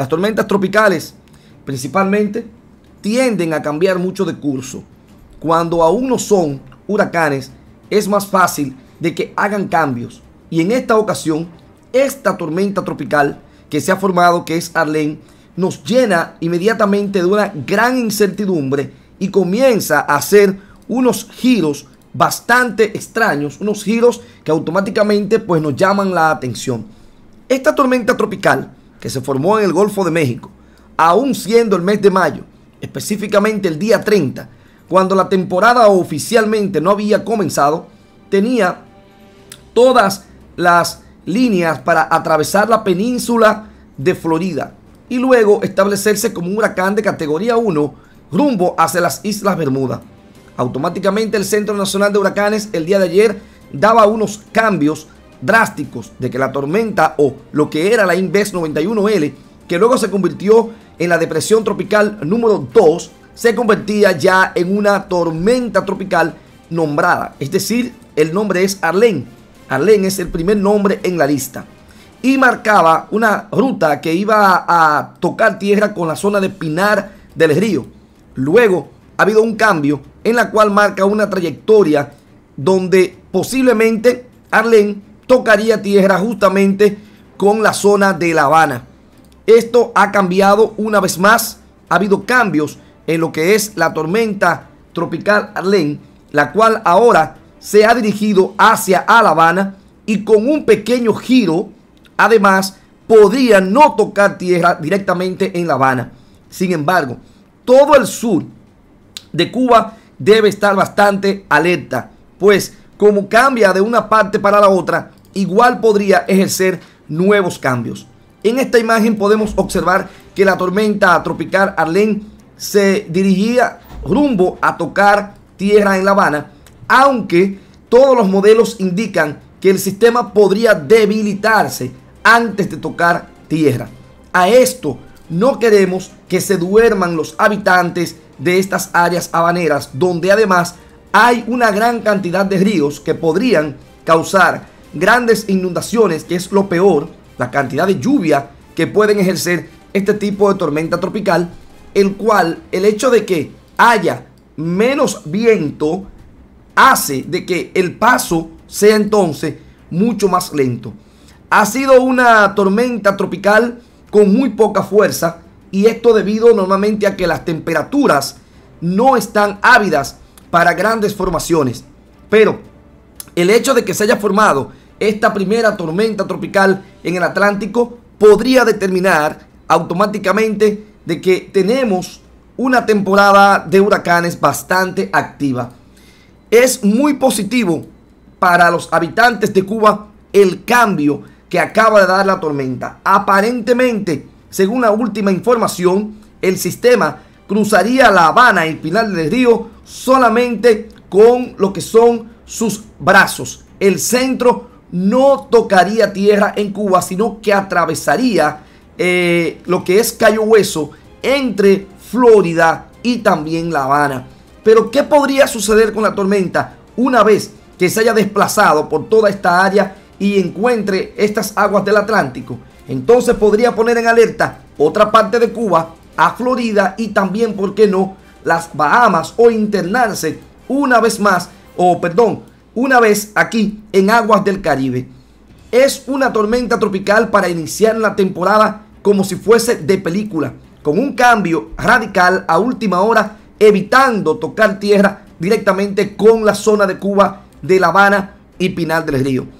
Las tormentas tropicales principalmente tienden a cambiar mucho de curso. Cuando aún no son huracanes, es más fácil de que hagan cambios. Y en esta ocasión, esta tormenta tropical que se ha formado, que es Arlene, nos llena inmediatamente de una gran incertidumbre y comienza a hacer unos giros bastante extraños, unos giros que automáticamente pues nos llaman la atención. Esta tormenta tropical que se formó en el Golfo de México, aún siendo el mes de mayo, específicamente el día 30, cuando la temporada oficialmente no había comenzado, tenía todas las líneas para atravesar la península de Florida y luego establecerse como un huracán de categoría 1 rumbo hacia las Islas Bermudas. Automáticamente el Centro Nacional de Huracanes el día de ayer daba unos cambios drásticos de que la tormenta o lo que era la Inves 91L, que luego se convirtió en la depresión tropical número 2, se convertía ya en una tormenta tropical nombrada. Es decir, el nombre es Arlen. Arlene es el primer nombre en la lista. Y marcaba una ruta que iba a tocar tierra con la zona de Pinar del Río. Luego ha habido un cambio en la cual marca una trayectoria donde posiblemente Arlene tocaría tierra justamente con la zona de La Habana. Esto ha cambiado una vez más. Ha habido cambios en lo que es la tormenta tropical Arlen, la cual ahora se ha dirigido hacia La Habana y con un pequeño giro, además, podría no tocar tierra directamente en La Habana. Sin embargo, todo el sur de Cuba debe estar bastante alerta, pues como cambia de una parte para la otra, igual podría ejercer nuevos cambios. En esta imagen podemos observar que la tormenta tropical Arlene se dirigía rumbo a tocar tierra en La Habana, aunque todos los modelos indican que el sistema podría debilitarse antes de tocar tierra. A esto no queremos que se duerman los habitantes de estas áreas habaneras, donde además hay una gran cantidad de ríos que podrían causar grandes inundaciones, que es lo peor, la cantidad de lluvia que pueden ejercer este tipo de tormenta tropical, el cual el hecho de que haya menos viento hace de que el paso sea entonces mucho más lento. Ha sido una tormenta tropical con muy poca fuerza y esto debido normalmente a que las temperaturas no están ávidas para grandes formaciones. Pero el hecho de que se haya formado esta primera tormenta tropical en el Atlántico podría determinar automáticamente de que tenemos una temporada de huracanes bastante activa. Es muy positivo para los habitantes de Cuba el cambio que acaba de dar la tormenta. Aparentemente, según la última información, el sistema cruzaría La Habana y final del Río solamente con lo que son sus brazos. El centro no tocaría tierra en Cuba, sino que atravesaría eh, lo que es Cayo Hueso entre Florida y también La Habana. Pero ¿qué podría suceder con la tormenta una vez que se haya desplazado por toda esta área y encuentre estas aguas del Atlántico? Entonces podría poner en alerta otra parte de Cuba, a Florida y también, ¿por qué no?, las Bahamas o internarse una vez más, o perdón, una vez aquí en aguas del Caribe. Es una tormenta tropical para iniciar la temporada como si fuese de película, con un cambio radical a última hora, evitando tocar tierra directamente con la zona de Cuba de La Habana y Pinal del Río.